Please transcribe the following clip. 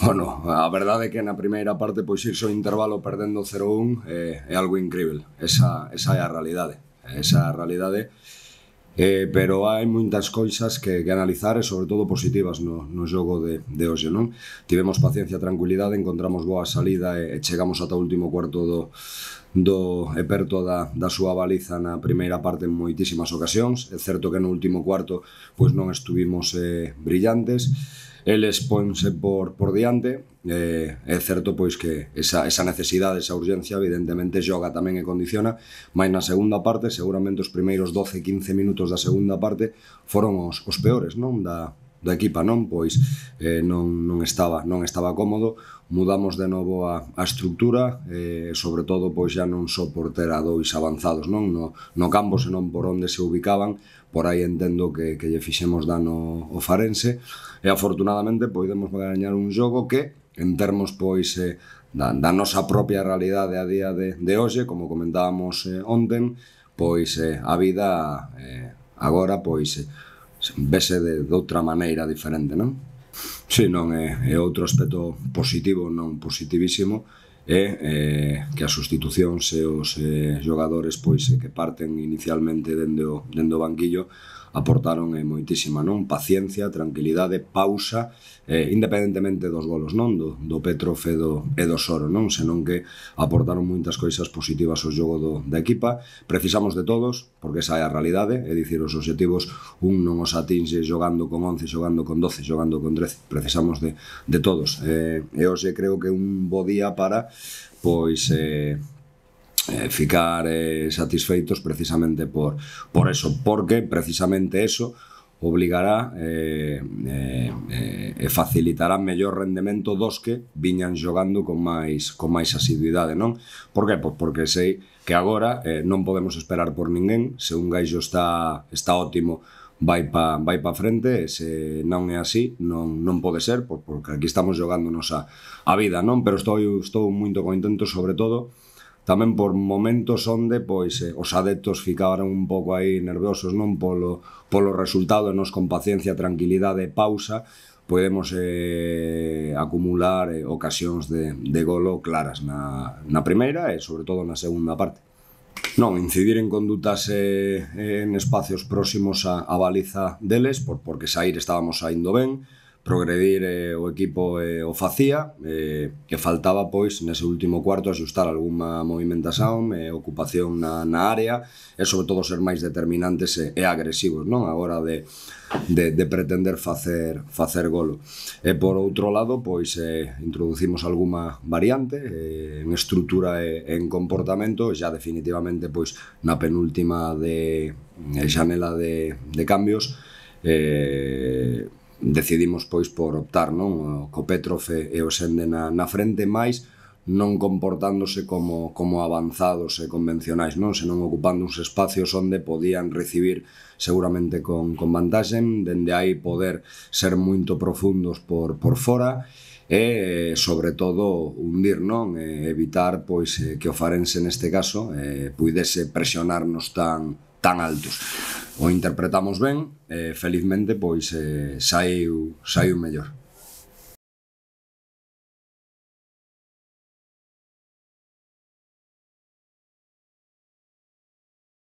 Bueno, a verdade é que na primeira parte pois irse o intervalo perdendo 0-1 eh, é algo incrível. Esa, esa é a realidade. Esa é a realidade. Eh, pero hai moitas cousas que, que analizar e sobre todo positivas no, no xogo de, de hoxe, non? Tivemos paciencia, tranquilidade, encontramos boa salida e, e chegamos ata o último cuarto do, do e perto da, da súa baliza na primeira parte en moitísimas ocasións. É certo que no último cuarto pois non estuvimos eh, brillantes, eles ponse por, por diante, eh, é certo pois que esa, esa necesidade, esa urgencia evidentemente xoga tamén e condiciona, mas na segunda parte, seguramente os primeiros 12-15 minutos da segunda parte foron os, os peores, non? Da, da equipa, non? Pois eh, non, non, estaba, non estaba cómodo, mudamos de novo a, a estructura, eh, sobre todo pois xa non só por ter a dois avanzados, non? No, no campo, senón por onde se ubicaban, por aí entendo que, que lle fixemos dano o Farense, e afortunadamente podemos gañar un xogo que, en termos pois eh, da, da nosa propia realidade a día de, de hoxe, como comentábamos eh, onten, pois eh, a vida eh, agora pois eh, vese de, de outra maneira diferente, non? Si, non é, é outro aspecto positivo, non positivísimo, é eh, que as sustitucións e os eh, xogadores pois é, que parten inicialmente dende o, dende o banquillo aportaron eh, moitísima, non? Paciencia, tranquilidade, pausa, eh, independentemente dos golos, non? Do, do Petrov e do, e do Soro, non? Senón que aportaron moitas coisas positivas ao xogo do, da equipa. Precisamos de todos, porque esa é a realidade, é dicir, os objetivos un non os atinxe xogando con 11, xogando con 12, xogando con 13. Precisamos de, de todos. Eh, e hoxe creo que un bo día para pois eh, eh, ficar eh, satisfeitos precisamente por, por eso, porque precisamente eso obligará eh, eh, eh, facilitará mellor rendemento dos que viñan xogando con máis con máis asiduidade, non? Por que? Pois porque sei que agora eh, non podemos esperar por ninguén, se un gaixo está está ótimo vai pa, vai pa frente, se non é así, non, non pode ser, porque aquí estamos xogándonos a, a vida, non? Pero estou, estou moito contento, sobre todo, tamén por momentos onde pois eh, os adeptos ficaron un pouco aí nerviosos non polo polo resultado e nos con paciencia, tranquilidade e pausa podemos eh, acumular eh, ocasións de, de golo claras na, na primeira e sobre todo na segunda parte. Non, incidir en condutas eh, en espacios próximos a, a baliza deles por, porque sair estábamos saindo ben, progredir eh, o equipo eh, o facía eh, que faltaba pois nese último cuarto asustar algunha movimentación e eh, ocupación na, na área e sobre todo ser máis determinantes e, eh, e agresivos non a hora de, de, de pretender facer facer golo e por outro lado pois eh, introducimos algunha variante eh, en estrutura e en comportamento e xa definitivamente pois na penúltima de eh, xanela de, de cambios eh, decidimos pois por optar, non? Co Petrofe e o Sende na, na frente máis non comportándose como, como avanzados e convencionais, non? senón ocupando uns espacios onde podían recibir seguramente con, con vantaxen, dende aí poder ser moito profundos por, por fora e sobre todo hundir, non? E evitar pois eh, que o Farense neste caso eh, puidese presionarnos tan, tan altos o interpretamos ben e felizmente pois eh, saiu, saiu mellor.